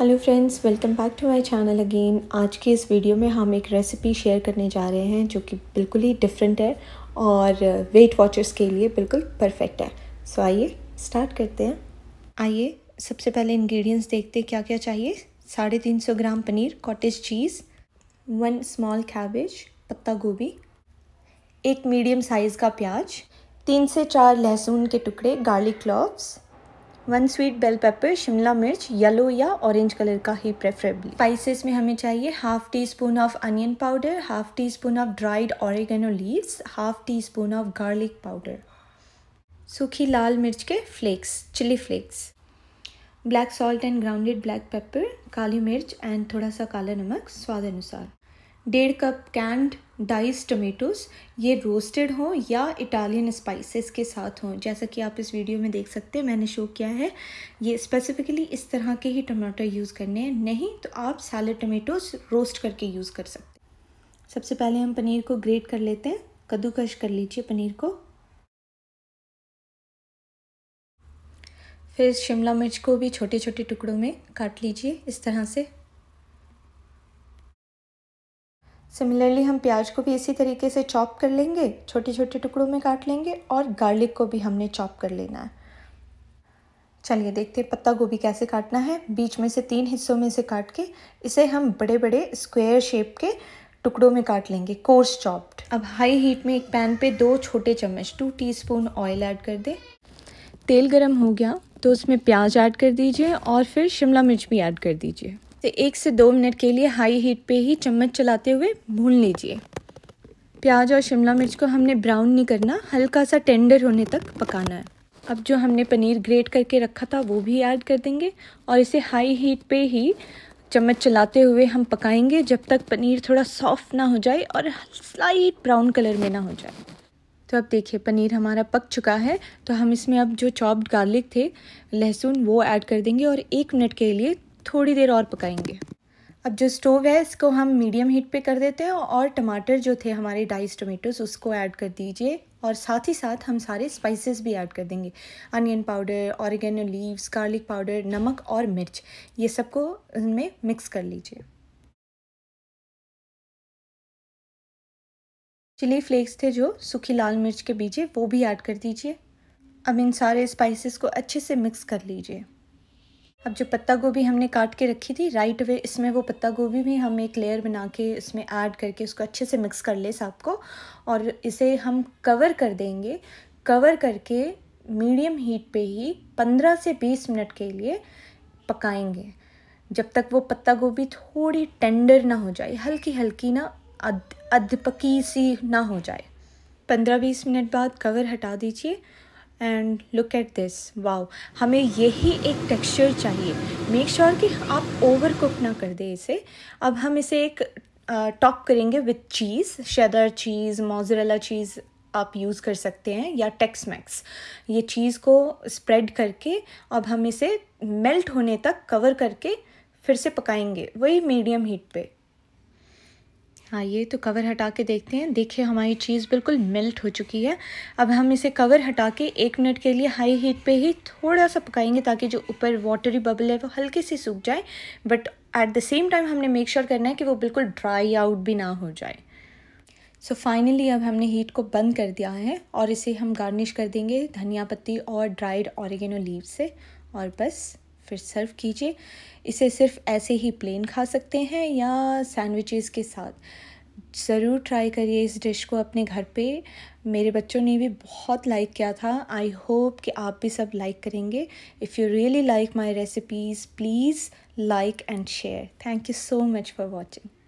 hello friends welcome back to my channel again आज की इस वीडियो में हम एक रेसिपी शेयर करने जा रहे हैं जो कि बिल्कुल ही डिफरेंट है और वेट वॉचर्स के लिए बिल्कुल परफेक्ट है सो आइए स्टार्ट करते हैं आइए सबसे पहले इंग्रेडिएंट्स देखते क्या क्या चाहिए साढ़े तीन सौ gram paneer cottage cheese one small cabbage पत्ता गोभी एक मीडियम साइज़ का प्याज तीन से चार लहसुन के टुकड़े garlic cloves one sweet bell pepper शिमला मिर्च येलो या ऑरेंज कलर का ही प्रेफरेबली स्पाइसेस में हमें चाहिए half teaspoon of onion powder half teaspoon of dried oregano leaves half teaspoon of garlic powder सूखी लाल मिर्च के flakes chilli flakes black salt and grounded black pepper काली मिर्च एंड थोड़ा सा काला नमक स्वाद अनुसार डेढ़ कप कैंड डाइस टमेटोज़ ये रोस्टेड हों या इटालियन स्पाइसेस के साथ हों जैसा कि आप इस वीडियो में देख सकते हैं मैंने शो किया है ये स्पेसिफ़िकली इस तरह के ही टमाटर यूज़ करने हैं नहीं तो आप सैलड टमेटोज़ रोस्ट करके यूज़ कर सकते हैं सबसे पहले हम पनीर को ग्रेट कर लेते हैं कद्दूकश कर लीजिए पनीर को फिर शिमला मिर्च को भी छोटे छोटे टुकड़ों में काट लीजिए इस तरह से सिमिलरली हम प्याज को भी इसी तरीके से चॉप कर लेंगे छोटे छोटे टुकड़ों में काट लेंगे और गार्लिक को भी हमने चॉप कर लेना है चलिए देखते हैं पत्ता गोभी कैसे काटना है बीच में से तीन हिस्सों में से काट के इसे हम बड़े बड़े स्क्वेयर शेप के टुकड़ों में काट लेंगे कोर्स चॉप्ड अब हाई हीट में एक पैन पे दो छोटे चम्मच टू टीस्पून ऑयल ऐड कर दें तेल गरम हो गया तो उसमें प्याज ऐड कर दीजिए और फिर शिमला मिर्च भी ऐड कर दीजिए तो एक से दो मिनट के लिए हाई हीट पे ही चम्मच चलाते हुए भून लीजिए प्याज और शिमला मिर्च को हमने ब्राउन नहीं करना हल्का सा टेंडर होने तक पकाना है अब जो हमने पनीर ग्रेट करके रखा था वो भी ऐड कर देंगे और इसे हाई हीट पे ही चम्मच चलाते हुए हम पकाएंगे जब तक पनीर थोड़ा सॉफ्ट ना हो जाए और स्लाइट ब्राउन कलर में ना हो जाए तो अब देखिए पनीर हमारा पक चुका है तो हम इसमें अब जो चॉप्ड गार्लिक थे लहसुन वो ऐड कर देंगे और एक मिनट के लिए थोड़ी देर और पकाएंगे अब जो स्टोव है इसको हम मीडियम हीट पे कर देते हैं और टमाटर जो थे हमारे डाइस टोमेटोस उसको ऐड कर दीजिए और साथ ही साथ हम सारे स्पाइसेस भी ऐड कर देंगे onion powder oregano leaves garlic powder नमक और मिर्च ये सबको इनमें मिक्स कर लीजिए चिली फ्लेक्स थे जो सूखी लाल मिर्च के बीजे वो भी ऐड कर दीजिए अब इन सारे स्पाइसेस को अच्छे से मिक्स कर लीजिए अब जो पत्ता गोभी हमने काट के रखी थी राइट वे इसमें वो पत्ता गोभी भी हम एक लेयर बना के इसमें ऐड करके उसको अच्छे से मिक्स कर ले साहब को और इसे हम कवर कर देंगे कवर करके मीडियम हीट पे ही 15 से 20 मिनट के लिए पकाएंगे जब तक वो पत्ता गोभी थोड़ी टेंडर ना हो जाए हल्की हल्की ना अध अधपकी सी ना हो जाए पंद्रह बीस मिनट बाद कवर हटा दीजिए and look at this wow हमें यही एक टेक्सचर चाहिए मेक श्योर sure कि आप ओवर कुक ना कर दें इसे अब हम इसे एक टॉप uh, करेंगे with cheese cheddar cheese mozzarella cheese आप यूज़ कर सकते हैं या टेक्स मैक्स ये चीज़ को स्प्रेड करके अब हम इसे मेल्ट होने तक कवर करके फिर से पकाएंगे वही मीडियम हीट पे आइए हाँ, तो कवर हटा के देखते हैं देखिए हमारी चीज़ बिल्कुल मेल्ट हो चुकी है अब हम इसे कवर हटा के एक मिनट के लिए हाई हीट पे ही थोड़ा सा पकाएंगे ताकि जो ऊपर वाटरी बबल है वो हल्के से सूख जाए but at the same time हमने मेक श्योर sure करना है कि वो बिल्कुल ड्राई आउट भी ना हो जाए सो so फाइनली अब हमने हीट को बंद कर दिया है और इसे हम गार्निश कर देंगे धनिया पत्ती और ड्राइड ऑरिगेनो लीव से और बस फिर सर्व कीजिए इसे सिर्फ ऐसे ही प्लेन खा सकते हैं या सैंडविचेस के साथ ज़रूर ट्राई करिए इस डिश को अपने घर पे मेरे बच्चों ने भी बहुत लाइक किया था आई होप कि आप भी सब लाइक करेंगे if you really like my recipes please like and share thank you so much for watching